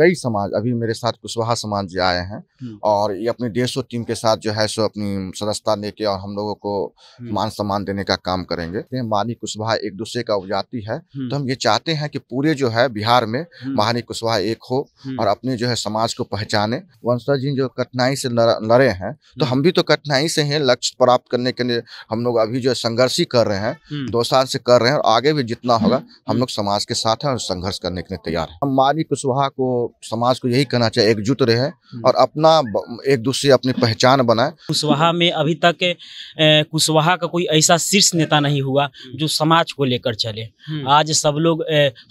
कई समाज अभी मेरे साथ कुशवाहा समाज जी आए हैं हम्म। और ये अपनी डेढ़ सौ टीम के साथ जो है सो अपनी सदस्यता लेके और हम लोगों को हम्म। मान सम्मान देने का काम करेंगे मानी कुशवाहा एक दूसरे का उपजाति है हम्म। तो हम ये चाहते हैं कि पूरे जो है बिहार में महानी कुशवाहा एक हो और अपने जो है समाज को पहचाने वंशा जी जो कठिनाई से लड़े हैं तो हम भी तो कठिनाई से हैं लक्ष्य प्राप्त करने के लिए हम लोग अभी जो है संघर्ष ही कर रहे हैं दो साल से कर रहे हैं और आगे भी जितना होगा हम लोग समाज के साथ हैं और संघर्ष करने के लिए तैयार हैं हम मानी कुशवाहा को समाज को यही कहना चाहिए एकजुट रहे हम्म। और अपना एक दूसरे अपनी पहचान बनाए कुशवाहा में अभी तक कुशवाहा का कोई ऐसा शीर्ष नेता नहीं हुआ हम्म। जो समाज को लेकर चले हम्म। आज सब लोग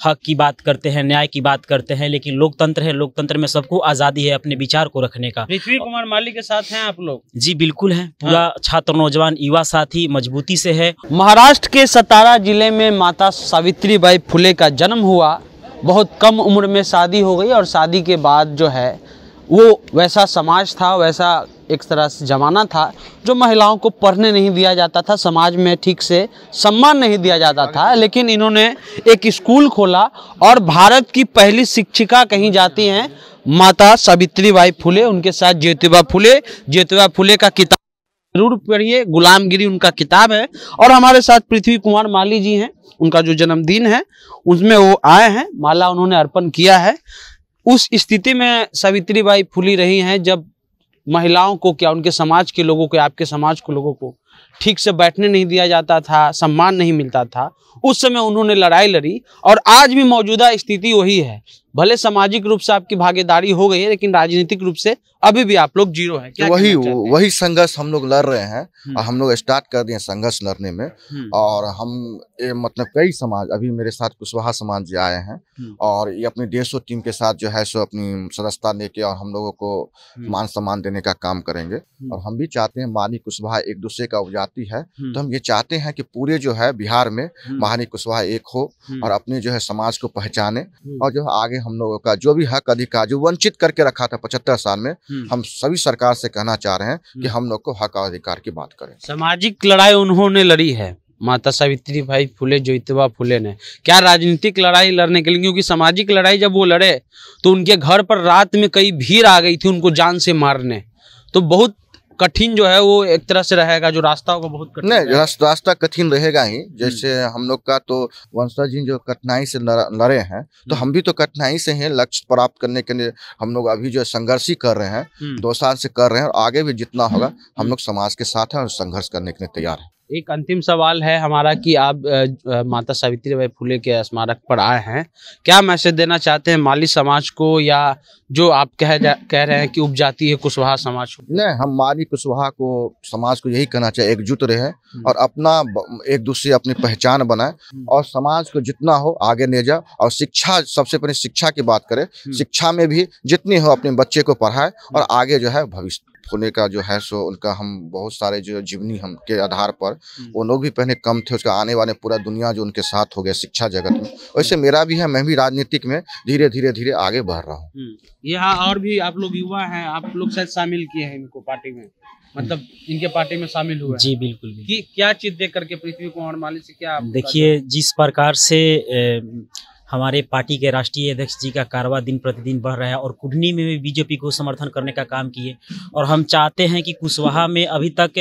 हक की बात करते हैं न्याय की बात करते हैं लेकिन लोकतंत्र है लोकतंत्र में सबको आज़ादी है अपने विचार को रखने का पृथ्वी कुमार माली के साथ हैं आप लोग जी बिल्कुल है पूरा हाँ। छात्र नौजवान युवा साथी मजबूती से है महाराष्ट्र के सतारा जिले में माता सावित्री बाई फुले का जन्म हुआ बहुत कम उम्र में शादी हो गई और शादी के बाद जो है वो वैसा समाज था वैसा एक तरह से ज़माना था जो महिलाओं को पढ़ने नहीं दिया जाता था समाज में ठीक से सम्मान नहीं दिया जाता था लेकिन इन्होंने एक स्कूल खोला और भारत की पहली शिक्षिका कहीं जाती हैं माता सावित्री बाई फुले उनके साथ ज्योतिबा फुले ज्योतिबा फुले का किताब जरूर पढ़िए गुलामगिरी उनका किताब है और हमारे साथ पृथ्वी कुमार माली जी हैं उनका जो जन्मदिन है उसमें वो आए हैं माला उन्होंने अर्पण किया है उस स्थिति में सावित्री बाई फुली रही हैं जब महिलाओं को क्या उनके समाज के लोगों को आपके समाज के लोगों को ठीक से बैठने नहीं दिया जाता था सम्मान नहीं मिलता था उस समय उन्होंने लड़ाई लड़ी और आज भी मौजूदा स्थिति वही है भले सामाजिक रूप से आपकी भागीदारी हो गई है लेकिन राजनीतिक रूप से अभी भी आप लोग जीरो हैं क्या वही वही संघर्ष हम लोग लड़ रहे हैं हम्म। और हम लोग स्टार्ट कर दिए संघर्ष लड़ने में हम्म। और हम ए, मतलब कई समाज अभी मेरे साथ कुशवाहा समाज जी आए हैं हम्म। और ये अपनी डेढ़ सौ टीम के साथ जो है सो अपनी सदस्यता लेके और हम लोगों को मान सम्मान देने का काम करेंगे और हम भी चाहते हैं मानी कुशवाहा एक दूसरे का उपजाति है तो हम ये चाहते हैं कि पूरे जो है बिहार में महानी कुशवाहा एक हो और अपने जो है समाज को पहचाने और जो आगे में हम लोगों का जो भी हक अधिकार जो वंचित करके रखा था पचहत्तर साल में हम्म। हम सभी सरकार से कहना चाह रहे हैं कि हम्म। हम लोग को हक अधिकार की बात करें सामाजिक लड़ाई उन्होंने लड़ी है माता सावित्री भाई फुले जोतिबा फुले ने क्या राजनीतिक लड़ाई लड़ने के लिए क्योंकि सामाजिक लड़ाई जब वो लड़े तो उनके घर पर रात में कई भीड़ आ गई थी उनको जान से मारने तो बहुत कठिन जो है वो एक तरह से रहेगा जो रास्ता होगा बहुत कठिन नहीं रास्ता कठिन रहेगा ही हम्म। जैसे हम लोग का तो वंशा जी जो कठिनाई से लड़े हैं तो हम्म। हम भी तो कठिनाई से हैं लक्ष्य प्राप्त करने के लिए हम लोग अभी जो है संघर्ष ही कर रहे हैं हम्म। दो साल से कर रहे हैं और आगे भी जितना होगा हम लोग समाज के साथ हैं और संघर्ष करने के लिए तैयार हैं एक अंतिम सवाल है हमारा कि आप माता सावित्री बाई फूले के स्मारक पर आए हैं क्या मैसेज देना चाहते हैं माली समाज को या जो आप कह कह रहे हैं कि उपजाती है कुशवाहा समाज को नहीं हम माली कुशवाहा को समाज को यही कहना चाहिए एकजुट रहे हम्म। और अपना एक दूसरे अपनी पहचान बनाए हम्म। और समाज को जितना हो आगे ले जाए और शिक्षा सबसे पहले शिक्षा की बात करें हम्म। शिक्षा में भी जितनी हो अपने बच्चे को पढ़ाए और आगे जो है भविष्य होने का जो है सो उनका हम बहुत सारे जो जीवनी हम के आधार पर हम्म। वो लोग भी पहले कम थे उसका आने वाले पूरा दुनिया जो उनके साथ हो गया शिक्षा जगत में वैसे मेरा भी है मैं भी राजनीतिक में धीरे धीरे धीरे आगे बढ़ रहा हूँ हम्म। यहाँ और भी आप लोग युवा हैं आप लोग शायद शामिल किए हैं इनको पार्टी में मतलब इनके पार्टी में शामिल हुआ जी बिल्कुल क्या चीज देख करके पृथ्वी कुमार माली से क्या देखिए जिस प्रकार से हमारे पार्टी के राष्ट्रीय अध्यक्ष जी का कारवा दिन प्रतिदिन बढ़ रहा है और कुढ़नी में भी बीजेपी को समर्थन करने का काम किए और हम चाहते हैं कि कुशवाहा में अभी तक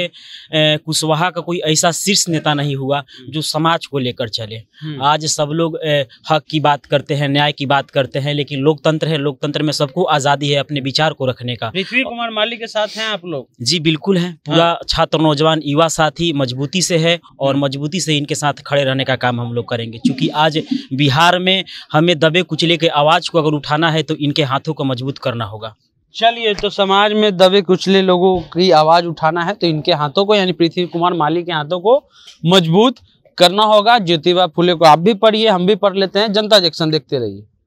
कुशवाहा का कोई ऐसा शीर्ष नेता नहीं हुआ जो समाज को लेकर चले हम्म। आज सब लोग हक की बात करते हैं न्याय की बात करते हैं लेकिन लोकतंत्र है लोकतंत्र में सबको आज़ादी है अपने विचार को रखने का पृथ्वी कुमार माली के साथ हैं आप लोग जी बिल्कुल हैं पूरा हाँ। छात्र नौजवान युवा साथी मजबूती से है और हम्म। मजबूती से इनके साथ खड़े रहने का काम हम लोग करेंगे चूँकि आज बिहार में हमें दबे कुचले के आवाज़ को अगर उठाना है तो इनके हाथों को मजबूत करना होगा चलिए तो समाज में दबे कुचले लोगों की आवाज़ उठाना है तो इनके हाथों को यानी पृथ्वी कुमार माली के हाथों को मजबूत करना होगा ज्योतिबा फुले को आप भी पढ़िए हम भी पढ़ लेते हैं जनता जैक्शन देखते रहिए